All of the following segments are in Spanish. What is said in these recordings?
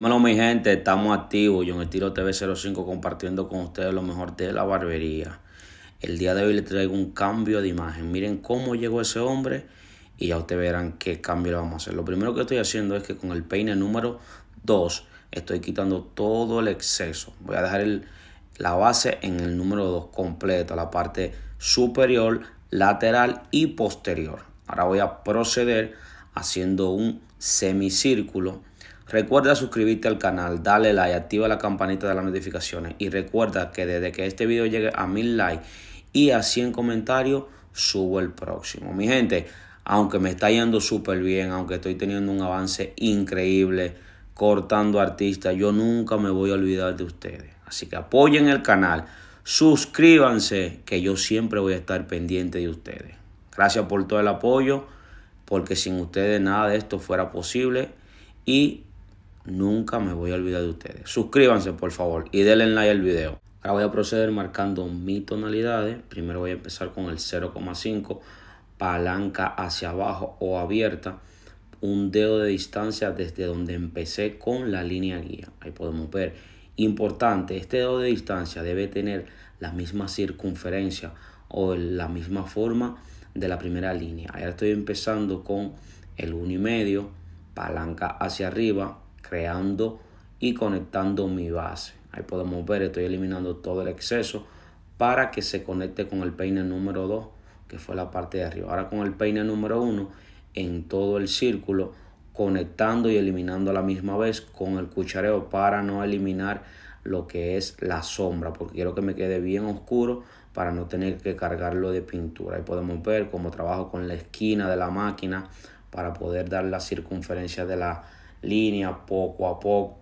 Bueno, mi gente, estamos activos. Yo en Estilo TV05 compartiendo con ustedes lo mejor de la barbería. El día de hoy les traigo un cambio de imagen. Miren cómo llegó ese hombre y ya ustedes verán qué cambio le vamos a hacer. Lo primero que estoy haciendo es que con el peine número 2 estoy quitando todo el exceso. Voy a dejar la base en el número 2 completo, la parte superior, lateral y posterior. Ahora voy a proceder haciendo un semicírculo Recuerda suscribirte al canal, dale like, activa la campanita de las notificaciones y recuerda que desde que este video llegue a mil likes y a 100 comentarios, subo el próximo. Mi gente, aunque me está yendo súper bien, aunque estoy teniendo un avance increíble cortando artistas, yo nunca me voy a olvidar de ustedes. Así que apoyen el canal, suscríbanse, que yo siempre voy a estar pendiente de ustedes. Gracias por todo el apoyo, porque sin ustedes nada de esto fuera posible. Y Nunca me voy a olvidar de ustedes. Suscríbanse por favor y denle like al video. Ahora voy a proceder marcando mis tonalidades. Primero voy a empezar con el 0,5, palanca hacia abajo o abierta. Un dedo de distancia desde donde empecé con la línea guía. Ahí podemos ver. Importante, este dedo de distancia debe tener la misma circunferencia o la misma forma de la primera línea. Ahora estoy empezando con el 1,5, palanca hacia arriba, creando y conectando mi base. Ahí podemos ver, estoy eliminando todo el exceso para que se conecte con el peine número 2, que fue la parte de arriba. Ahora con el peine número 1 en todo el círculo, conectando y eliminando a la misma vez con el cuchareo para no eliminar lo que es la sombra, porque quiero que me quede bien oscuro para no tener que cargarlo de pintura. Ahí podemos ver cómo trabajo con la esquina de la máquina para poder dar la circunferencia de la línea poco a poco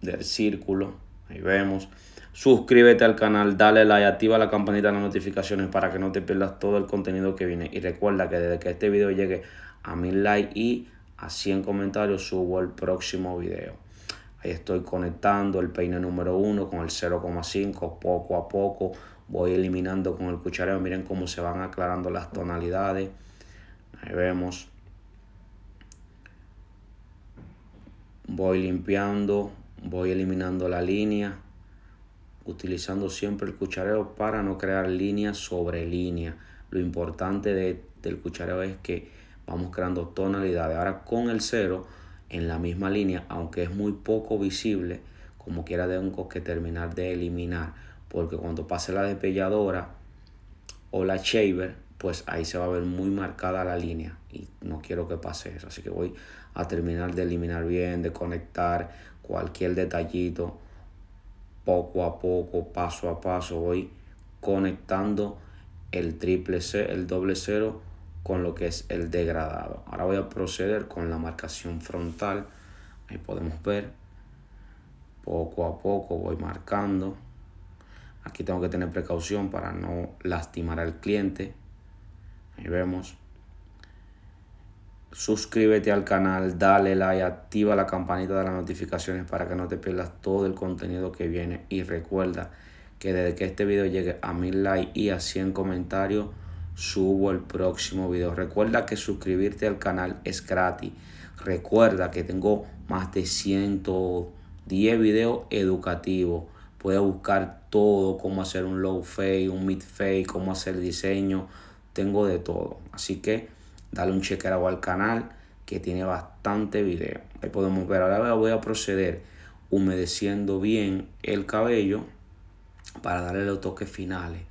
del círculo. Ahí vemos. Suscríbete al canal, dale like, activa la campanita de las notificaciones para que no te pierdas todo el contenido que viene. Y recuerda que desde que este video llegue a mil likes y a 100 comentarios subo el próximo video. Ahí estoy conectando el peine número 1 con el 0,5 poco a poco. Voy eliminando con el cuchareo. Miren cómo se van aclarando las tonalidades. Ahí vemos. voy limpiando, voy eliminando la línea, utilizando siempre el cuchareo para no crear línea sobre línea. Lo importante del cuchareo es que vamos creando tonalidades. Ahora con el cero en la misma línea, aunque es muy poco visible, como quiera tengo que terminar de eliminar, porque cuando pase la despelladora o la shaver, pues ahí se va a ver muy marcada la línea y no quiero que pase eso. Así que voy a terminar de eliminar bien, de conectar cualquier detallito, poco a poco, paso a paso, voy conectando el triple C, el doble cero con lo que es el degradado. Ahora voy a proceder con la marcación frontal. Ahí podemos ver. Poco a poco voy marcando. Aquí tengo que tener precaución para no lastimar al cliente y vemos. Suscríbete al canal, dale like, activa la campanita de las notificaciones para que no te pierdas todo el contenido que viene. Y recuerda que desde que este video llegue a mil likes y a 100 comentarios, subo el próximo video. Recuerda que suscribirte al canal es gratis. Recuerda que tengo más de 110 videos educativos. Puedes buscar todo, cómo hacer un low fade, un mid fade, cómo hacer diseño, tengo de todo. Así que dale un chequeado al canal que tiene bastante video. Ahí podemos ver. Ahora voy a proceder humedeciendo bien el cabello para darle los toques finales.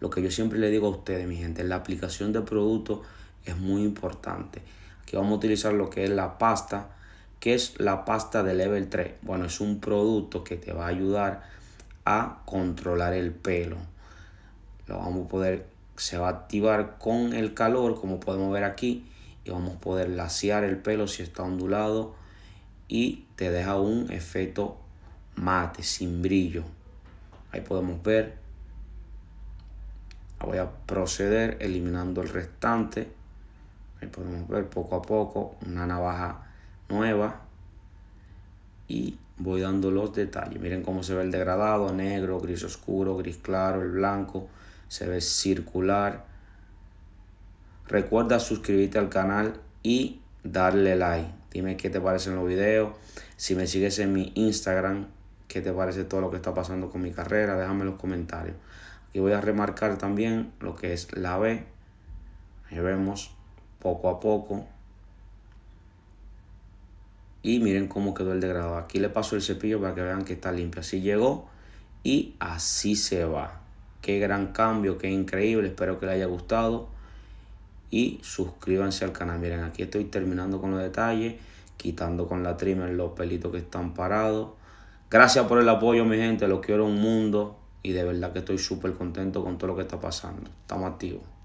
Lo que yo siempre le digo a ustedes, mi gente, la aplicación de producto es muy importante. Aquí vamos a utilizar lo que es la pasta. que es la pasta de level 3? Bueno, es un producto que te va a ayudar a controlar el pelo. Lo vamos a poder se va a activar con el calor, como podemos ver aquí, y vamos a poder lasear el pelo si está ondulado y te deja un efecto mate, sin brillo. Ahí podemos ver. Voy a proceder eliminando el restante. Ahí podemos ver poco a poco una navaja nueva. Y voy dando los detalles. Miren cómo se ve el degradado, negro, gris oscuro, gris claro, el blanco se ve circular. Recuerda suscribirte al canal y darle like. Dime qué te parecen los videos. Si me sigues en mi Instagram, qué te parece todo lo que está pasando con mi carrera. Déjame en los comentarios. Aquí voy a remarcar también lo que es la B. Ahí vemos poco a poco. Y miren cómo quedó el degradado. Aquí le paso el cepillo para que vean que está limpio. Así llegó y así se va. Qué gran cambio, qué increíble. Espero que les haya gustado. Y suscríbanse al canal. Miren, aquí estoy terminando con los detalles, quitando con la trimmer los pelitos que están parados. Gracias por el apoyo, mi gente. Los quiero un mundo. Y de verdad que estoy súper contento con todo lo que está pasando. Estamos activos.